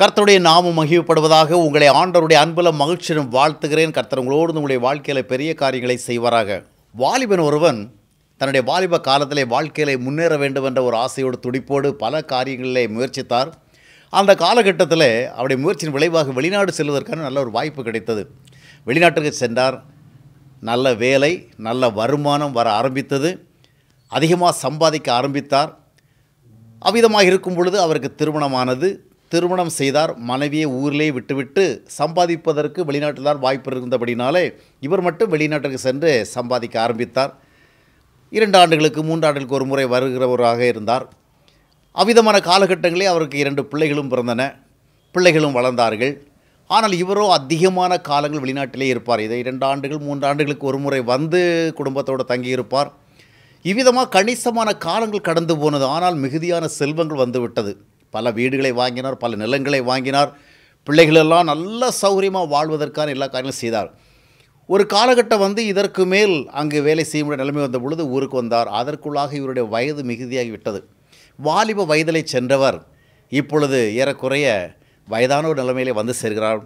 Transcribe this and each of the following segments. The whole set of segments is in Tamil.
கர்த்தருடைய நாமம் மகிழ்ப்படுவதாக உங்களை ஆண்டவருடைய அன்புல மகிழ்ச்சியும் வாழ்த்துகிறேன் கர்த்தர் உங்களோடு உங்களுடைய வாழ்க்கையில் பெரிய காரியங்களை செய்வாராக வாலிபன் ஒருவன் தன்னுடைய வாலிப காலத்திலே வாழ்க்கையில் முன்னேற வேண்டும் என்ற ஒரு ஆசையோடு துடிப்போடு பல காரியங்களிலே முயற்சித்தார் அந்த காலகட்டத்தில் அவருடைய முயற்சியின் விளைவாக வெளிநாடு செல்வதற்கான நல்ல ஒரு வாய்ப்பு கிடைத்தது வெளிநாட்டுக்கு சென்றார் நல்ல வேலை நல்ல வருமானம் வர ஆரம்பித்தது அதிகமாக சம்பாதிக்க ஆரம்பித்தார் அவ்விதமாக இருக்கும் பொழுது அவருக்கு திருமணமானது திருமணம் செய்தார் மனைவியை ஊரிலே விட்டுவிட்டு சம்பாதிப்பதற்கு வெளிநாட்டில் தான் வாய்ப்பு இருந்தபடினாலே இவர் மட்டும் வெளிநாட்டுக்கு சென்று சம்பாதிக்க ஆரம்பித்தார் இரண்டு ஆண்டுகளுக்கு மூன்று ஆண்டுகளுக்கு ஒரு முறை வருகிறவராக இருந்தார் அவ்விதமான காலகட்டங்களே அவருக்கு இரண்டு பிள்ளைகளும் பிறந்தன பிள்ளைகளும் வளர்ந்தார்கள் ஆனால் இவரோ அதிகமான காலங்கள் வெளிநாட்டிலே இருப்பார் இதை இரண்டு ஆண்டுகள் மூன்று ஆண்டுகளுக்கு ஒரு முறை வந்து குடும்பத்தோடு தங்கியிருப்பார் இவ்விதமாக கணிசமான காலங்கள் கடந்து போனது ஆனால் மிகுதியான செல்வங்கள் வந்துவிட்டது பல வீடுகளை வாங்கினார் பல நிலங்களை வாங்கினார் பிள்ளைகளெல்லாம் நல்ல சௌகரியமாக வாழ்வதற்கான எல்லா காரியங்களும் செய்தார் ஒரு காலகட்டம் வந்து இதற்கு மேல் அங்கு வேலை செய்ய நிலைமை வந்த பொழுது ஊருக்கு வந்தார் அதற்குள்ளாக இவருடைய வயது மிகுதியாகி விட்டது வாலிப வயதிலே சென்றவர் இப்பொழுது ஏறக்குறைய வயதான ஒரு நிலைமையிலே வந்து சேர்கிறார்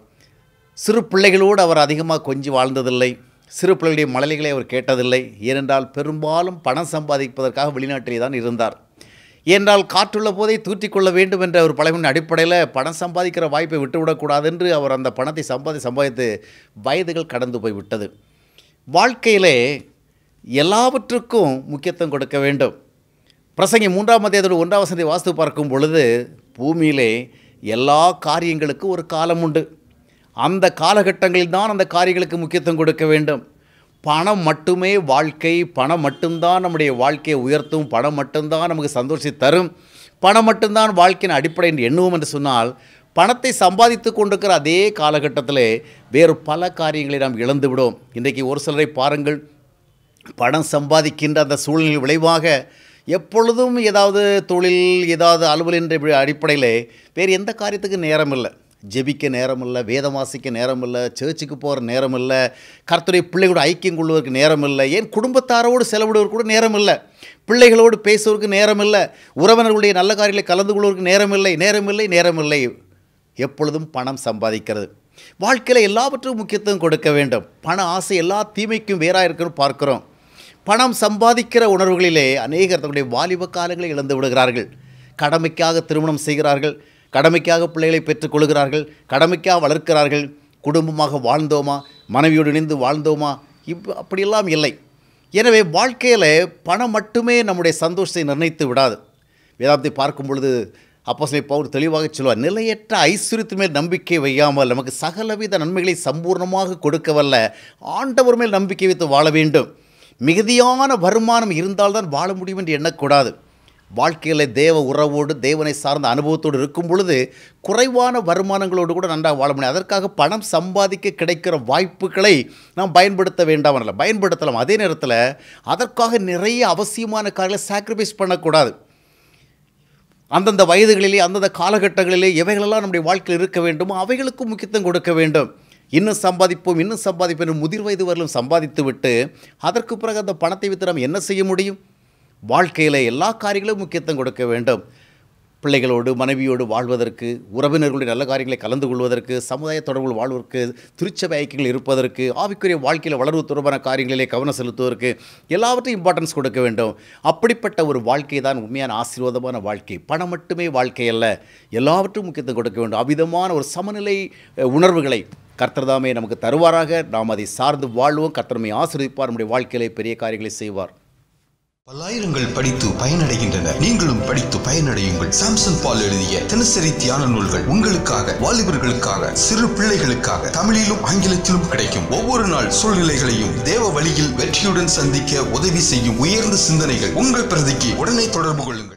சிறு பிள்ளைகளோடு அவர் அதிகமாக கொஞ்சி வாழ்ந்ததில்லை சிறு பிள்ளைகளுடைய மழலைகளை அவர் கேட்டதில்லை ஏனென்றால் பெரும்பாலும் பணம் சம்பாதிப்பதற்காக வெளிநாட்டிலே தான் இருந்தார் என்றால் காற்றுள்ள போதே கொள்ள வேண்டும் என்ற ஒரு பழமின் அடிப்படையில் பணம் சம்பாதிக்கிற வாய்ப்பை விட்டுவிடக்கூடாது என்று அவர் அந்த பணத்தை சம்பாதி சம்பாதித்து வயதுகள் கடந்து போய்விட்டது வாழ்க்கையிலே எல்லாவற்றுக்கும் முக்கியத்துவம் கொடுக்க வேண்டும் பிரசங்கி மூன்றாம் மத்தியதோடு ஒன்றாம் வசதி வாஸ்து பார்க்கும் பொழுது பூமியிலே எல்லா காரியங்களுக்கும் ஒரு காலம் உண்டு அந்த காலகட்டங்களில் தான் அந்த காரியங்களுக்கு முக்கியத்துவம் கொடுக்க வேண்டும் பணம் மட்டுமே வாழ்க்கை பணம் மட்டும்தான் நம்முடைய வாழ்க்கையை உயர்த்தும் பணம் மட்டும்தான் நமக்கு சந்தோஷம் தரும் பணம் மட்டும்தான் வாழ்க்கையின் அடிப்படை என்று எண்ணுவோம் என்று சொன்னால் பணத்தை சம்பாதித்து கொண்டிருக்கிற அதே காலகட்டத்தில் வேறு பல காரியங்களை நாம் இழந்துவிடும் இன்றைக்கு ஒரு சிலரை பாருங்கள் பணம் சம்பாதிக்கின்ற அந்த சூழ்நிலை விளைவாக எப்பொழுதும் ஏதாவது தொழில் ஏதாவது அலுவல் என்ற அடிப்படையில் வேறு எந்த காரியத்துக்கு நேரம் இல்லை ஜெபிக்க நேரம் இல்லை வேதம் வாசிக்க நேரம் இல்லை சர்ச்சுக்கு போகிற நேரம் இல்லை கர்த்தருடைய பிள்ளைகளோட ஐக்கியம் கொள்வதற்கு நேரம் இல்லை ஏன் குடும்பத்தாரோடு செலவிடுவதற்கு கூட நேரம் இல்லை பிள்ளைகளோடு பேசுவதற்கு நேரம் இல்லை உறவினர்களுடைய நல்ல காரியங்களை கலந்து கொள்வதற்கு நேரம் இல்லை நேரம் இல்லை நேரம் இல்லை எப்பொழுதும் பணம் சம்பாதிக்கிறது வாழ்க்கையில் எல்லாவற்றுக்கும் முக்கியத்துவம் கொடுக்க வேண்டும் பண ஆசை எல்லா தீமைக்கும் வேறாக இருக்குன்னு பார்க்குறோம் பணம் சம்பாதிக்கிற உணர்வுகளிலே அநேகர் தன்னுடைய வாலிப காலங்களை இழந்து விடுகிறார்கள் கடமைக்காக திருமணம் செய்கிறார்கள் கடமைக்காக பிள்ளைகளை பெற்றுக்கொள்கிறார்கள் கடமைக்காக வளர்க்கிறார்கள் குடும்பமாக வாழ்ந்தோமா மனைவியோடு இணைந்து வாழ்ந்தோமா இப் அப்படியெல்லாம் இல்லை எனவே வாழ்க்கையில் பணம் மட்டுமே நம்முடைய சந்தோஷத்தை நிர்ணயித்து விடாது வேதாந்தை பார்க்கும் பொழுது அப்போசனை பவுல் தெளிவாக சொல்லுவார் நிலையற்ற ஐஸ்வர்யத்து மேல் நம்பிக்கை வையாமல் நமக்கு சகலவித நன்மைகளை சம்பூர்ணமாக கொடுக்க வல்ல ஆண்டவர் மேல் நம்பிக்கை வைத்து வாழ வேண்டும் மிகுதியான வருமானம் இருந்தால்தான் வாழ முடியும் என்று எண்ணக்கூடாது வாழ்க்கையில் தேவ உறவோடு தேவனை சார்ந்த அனுபவத்தோடு இருக்கும் பொழுது குறைவான வருமானங்களோடு கூட நன்றாக வாழ முடியும் அதற்காக பணம் சம்பாதிக்க கிடைக்கிற வாய்ப்புகளை நாம் பயன்படுத்த வேண்டாம் இல்லை பயன்படுத்தலாம் அதே நேரத்தில் அதற்காக நிறைய அவசியமான காரியங்களை சாக்ரிஃபைஸ் பண்ணக்கூடாது அந்தந்த வயதுகளிலே அந்தந்த காலகட்டங்களிலே எவைகளெல்லாம் நம்முடைய வாழ்க்கையில் இருக்க வேண்டுமோ அவைகளுக்கும் முக்கியத்துவம் கொடுக்க வேண்டும் இன்னும் சம்பாதிப்போம் இன்னும் சம்பாதிப்போம் முதிர் வயது வரலும் சம்பாதித்து விட்டு அதற்கு பிறகு அந்த பணத்தை வைத்து நாம் என்ன செய்ய முடியும் வாழ்க்கையில் எல்லா காரியங்களும் முக்கியத்துவம் கொடுக்க வேண்டும் பிள்ளைகளோடு மனைவியோடு வாழ்வதற்கு உறவினர்களுடைய நல்ல காரியங்களை கலந்து கொள்வதற்கு சமுதாய தொடர்புகள் வாழ்வதற்கு திருச்சபை ஐக்கியங்கள் இருப்பதற்கு ஆவிக்குரிய வாழ்க்கையில் வளர்வு தொடர்பான காரியங்களிலே கவனம் செலுத்துவதற்கு எல்லாவற்றையும் இம்பார்ட்டன்ஸ் கொடுக்க வேண்டும் அப்படிப்பட்ட ஒரு வாழ்க்கை தான் உண்மையான ஆசீர்வாதமான வாழ்க்கை பணம் மட்டுமே வாழ்க்கை அல்ல எல்லாவற்றும் முக்கியத்துவம் கொடுக்க வேண்டும் அவ்விதமான ஒரு சமநிலை உணர்வுகளை கர்த்தர்தாமே நமக்கு தருவாராக நாம் அதை சார்ந்து வாழ்வோம் கர்த்தரமை ஆசிரியப்பார் நம்முடைய வாழ்க்கையிலே பெரிய காரியங்களை செய்வார் பல்லாயிரங்கள் படித்து பயனடைகின்றன நீங்களும் படித்து பயனடையுங்கள் சாம்சங் பால் எழுதிய தினசரி தியான நூல்கள் உங்களுக்காக வாலிபர்களுக்காக சிறு பிள்ளைகளுக்காக தமிழிலும் ஆங்கிலத்திலும் கிடைக்கும் ஒவ்வொரு நாள் சூழ்நிலைகளையும் தேவ வழியில் வெற்றியுடன் சந்திக்க உதவி செய்யும் உயர்ந்த சிந்தனைகள் உங்கள் பிரதிக்கு உடனே தொடர்பு கொள்ளுங்கள்